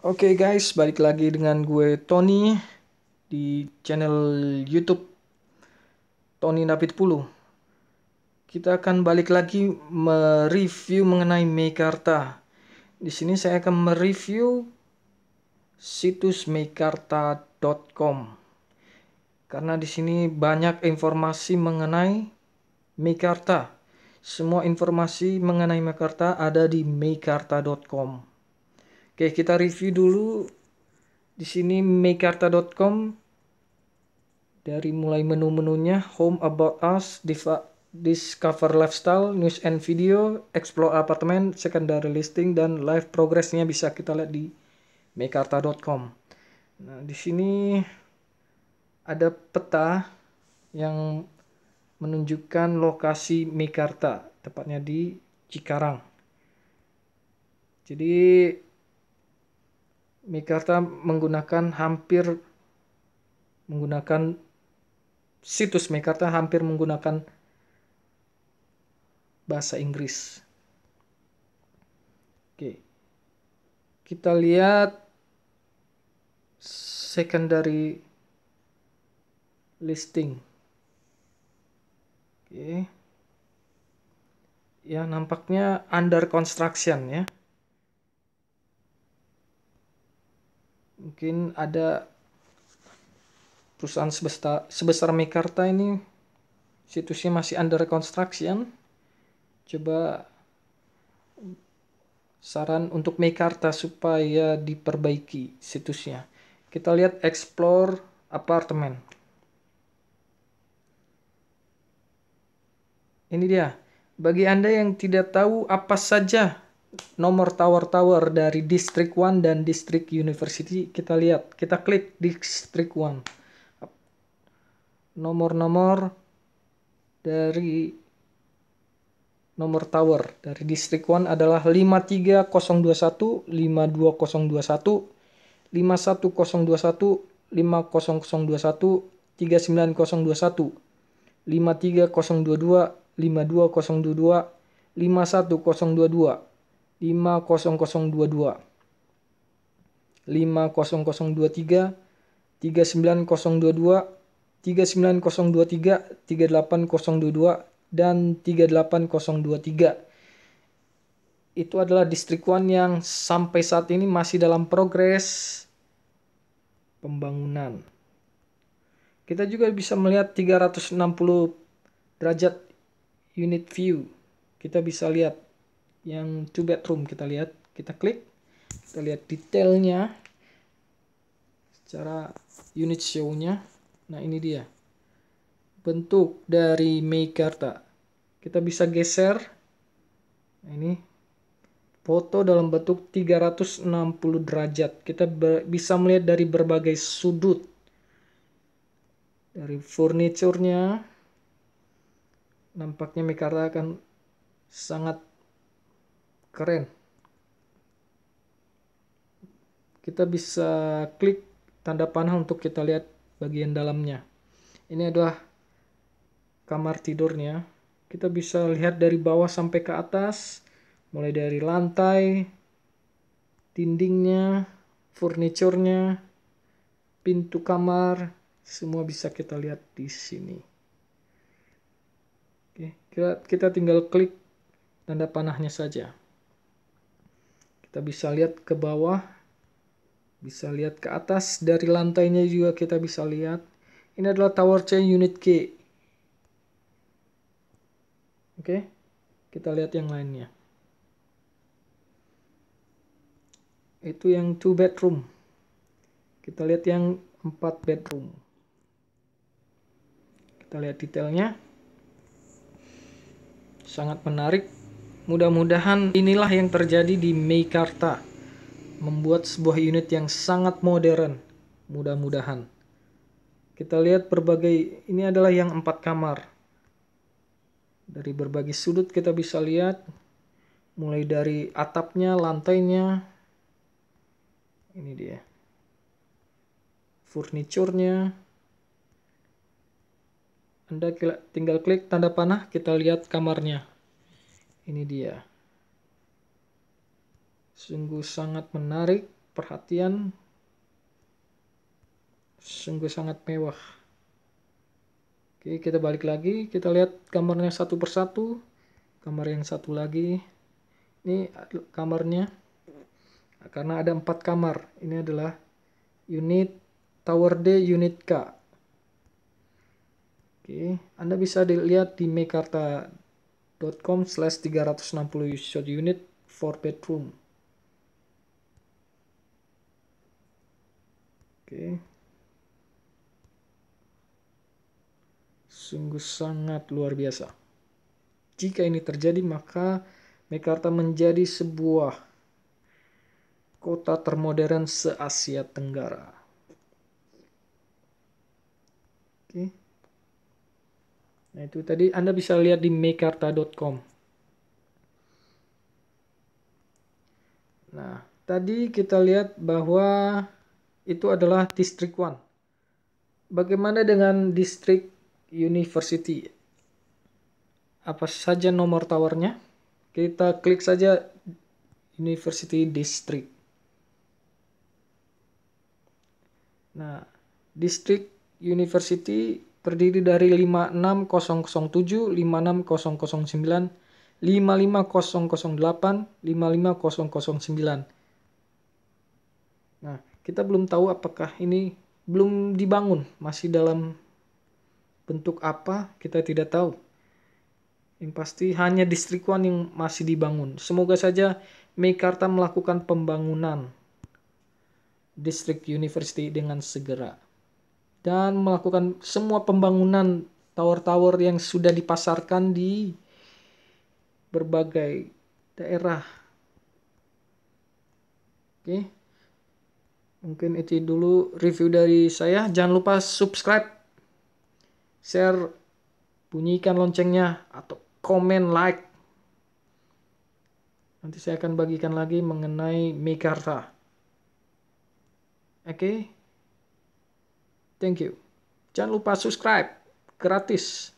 Oke okay guys, balik lagi dengan gue Tony di channel YouTube Tony Napit Pulu. Kita akan balik lagi mereview mengenai Mekarta. Di sini saya akan mereview situs mekarta.com. Karena di sini banyak informasi mengenai Mekarta. Semua informasi mengenai Mekarta ada di mekarta.com. Oke, kita review dulu di sini mekarta.com dari mulai menu-menunya home about us discover lifestyle news and video explore apartemen secondary listing dan live progressnya bisa kita lihat di mekarta.com nah di sini ada peta yang menunjukkan lokasi Mekarta tepatnya di Cikarang jadi Mikarta menggunakan hampir menggunakan situs Mekarta hampir menggunakan bahasa Inggris. Oke. Kita lihat secondary listing. Oke. Ya, nampaknya under construction ya. mungkin ada perusahaan sebesar, sebesar Mekarta ini situsnya masih under construction coba saran untuk Mekarta supaya diperbaiki situsnya kita lihat explore apartemen ini dia bagi anda yang tidak tahu apa saja nomor tower-tower dari District one dan District University kita lihat kita klik District one nomor-nomor dari nomor tower dari District one adalah lima lima lima lima lima lima tiga tiga tiga dua dua dua dua dua dua dua dua dua satu satu satu satu satu satu sembilan 53021 dua dua lima satu 53022 dua dua 50022 50023 39022 39023 38022 dan 38023 itu adalah distrik One yang sampai saat ini masih dalam progres pembangunan kita juga bisa melihat 360 derajat unit view kita bisa lihat yang two bedroom kita lihat kita klik kita lihat detailnya secara unit show-nya nah ini dia bentuk dari Meikarta kita bisa geser nah, ini foto dalam bentuk 360 derajat kita bisa melihat dari berbagai sudut dari furniturnya nampaknya Mekarta akan sangat keren kita bisa klik tanda panah untuk kita lihat bagian dalamnya ini adalah kamar tidurnya kita bisa lihat dari bawah sampai ke atas mulai dari lantai dindingnya furniturnya pintu kamar semua bisa kita lihat di sini Oke, kita, kita tinggal klik tanda panahnya saja. Kita bisa lihat ke bawah, bisa lihat ke atas dari lantainya juga kita bisa lihat. Ini adalah tower chain unit K. Oke, kita lihat yang lainnya. Itu yang two bedroom. Kita lihat yang empat bedroom. Kita lihat detailnya. Sangat menarik Mudah-mudahan inilah yang terjadi di Meikarta, membuat sebuah unit yang sangat modern. Mudah-mudahan. Kita lihat berbagai, ini adalah yang empat kamar. Dari berbagai sudut kita bisa lihat, mulai dari atapnya, lantainya, ini dia, furniturnya. Anda tinggal klik tanda panah, kita lihat kamarnya ini dia. Sungguh sangat menarik perhatian. Sungguh sangat mewah. Oke, kita balik lagi. Kita lihat gambarnya satu persatu. Kamar yang satu lagi. Ini kamarnya. karena ada empat kamar. Ini adalah unit Tower D, unit K. Oke, Anda bisa dilihat di Mekarta com slash 360 short unit for bedroom oke okay. sungguh sangat luar biasa jika ini terjadi maka Mekarta menjadi sebuah kota termodern se-Asia Tenggara. Oke. Okay. Nah itu tadi Anda bisa lihat di mekarta.com. Nah tadi kita lihat bahwa itu adalah District 1. Bagaimana dengan District university? Apa saja nomor towernya? Kita klik saja university district. Nah, District university terdiri dari 56007, 56009, 55008, 55009. Nah, kita belum tahu apakah ini belum dibangun, masih dalam bentuk apa kita tidak tahu. Yang pasti hanya distrik One yang masih dibangun. Semoga saja Mekarta melakukan pembangunan distrik university dengan segera dan melakukan semua pembangunan tower-tower yang sudah dipasarkan di berbagai daerah. Oke. Mungkin itu dulu review dari saya. Jangan lupa subscribe, share, bunyikan loncengnya atau komen like. Nanti saya akan bagikan lagi mengenai Mekarta. Oke. Okay? Thank you. Jangan lupa subscribe gratis.